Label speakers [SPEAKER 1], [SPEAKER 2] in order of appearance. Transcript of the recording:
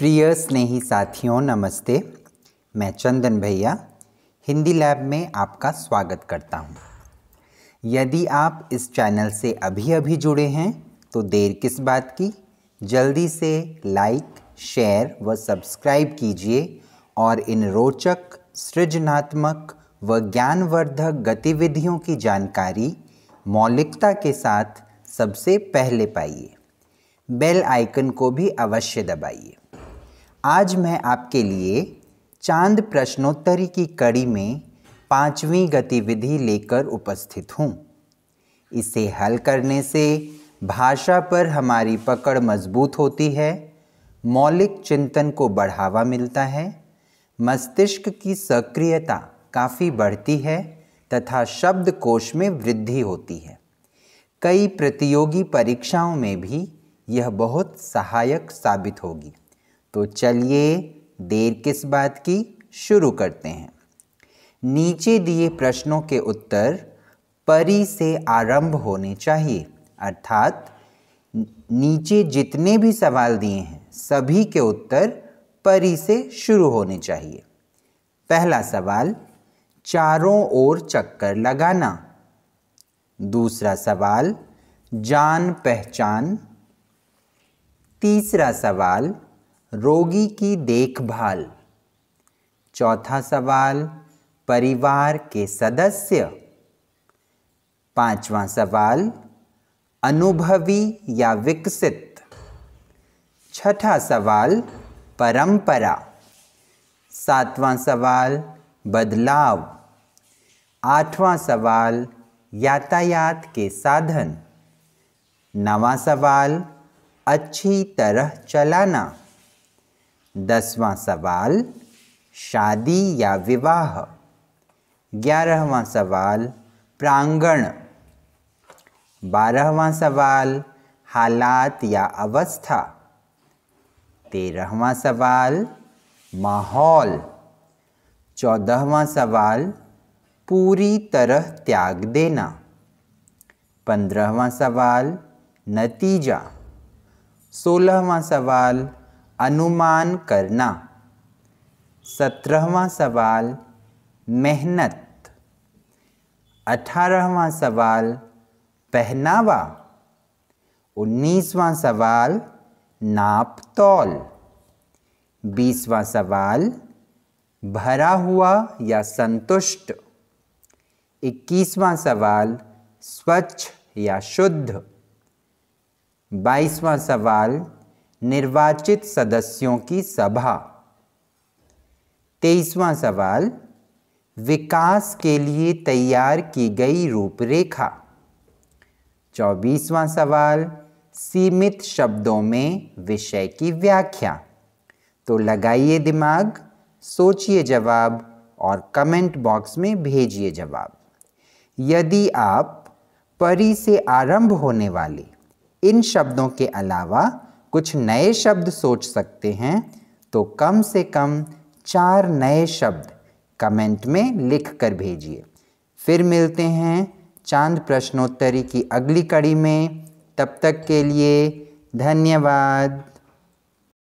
[SPEAKER 1] प्रिय स्नेही साथियों नमस्ते मैं चंदन भैया हिंदी लैब में आपका स्वागत करता हूं। यदि आप इस चैनल से अभी अभी जुड़े हैं तो देर किस बात की जल्दी से लाइक शेयर व सब्सक्राइब कीजिए और इन रोचक सृजनात्मक व ज्ञानवर्धक गतिविधियों की जानकारी मौलिकता के साथ सबसे पहले पाइए बेल आइकन को भी अवश्य दबाइए आज मैं आपके लिए चांद प्रश्नोत्तरी की कड़ी में पांचवी गतिविधि लेकर उपस्थित हूँ इसे हल करने से भाषा पर हमारी पकड़ मजबूत होती है मौलिक चिंतन को बढ़ावा मिलता है मस्तिष्क की सक्रियता काफ़ी बढ़ती है तथा शब्दकोश में वृद्धि होती है कई प्रतियोगी परीक्षाओं में भी यह बहुत सहायक साबित होगी तो चलिए देर किस बात की शुरू करते हैं नीचे दिए प्रश्नों के उत्तर परी से आरंभ होने चाहिए अर्थात नीचे जितने भी सवाल दिए हैं सभी के उत्तर परी से शुरू होने चाहिए पहला सवाल चारों ओर चक्कर लगाना दूसरा सवाल जान पहचान तीसरा सवाल रोगी की देखभाल चौथा सवाल परिवार के सदस्य पांचवा सवाल अनुभवी या विकसित छठा सवाल परंपरा सातवां सवाल बदलाव आठवां सवाल यातायात के साधन नवा सवाल अच्छी तरह चलाना दसवां सवाल शादी या विवाह ग्यारहवा सवाल प्रांगण बारहवा सवाल हालात या अवस्था तेरहवा सवाल माहौल चौदहवा सवाल पूरी तरह त्याग देना पंद्रहवा सवाल नतीजा सोलहवा सवाल अनुमान करना सत्रहवा सवाल मेहनत अठारहवा सवाल पहनावा उन्नीसवा सवाल नाप तौल बीसवा सवाल भरा हुआ या संतुष्ट इक्कीसवा सवाल स्वच्छ या शुद्ध बाईसवा सवाल निर्वाचित सदस्यों की सभा तेईसवां सवाल विकास के लिए तैयार की गई रूपरेखा चौबीसवां सवाल सीमित शब्दों में विषय की व्याख्या तो लगाइए दिमाग सोचिए जवाब और कमेंट बॉक्स में भेजिए जवाब यदि आप परी से आरंभ होने वाले इन शब्दों के अलावा कुछ नए शब्द सोच सकते हैं तो कम से कम चार नए शब्द कमेंट में लिख कर भेजिए फिर मिलते हैं चांद प्रश्नोत्तरी की अगली कड़ी में तब तक के लिए धन्यवाद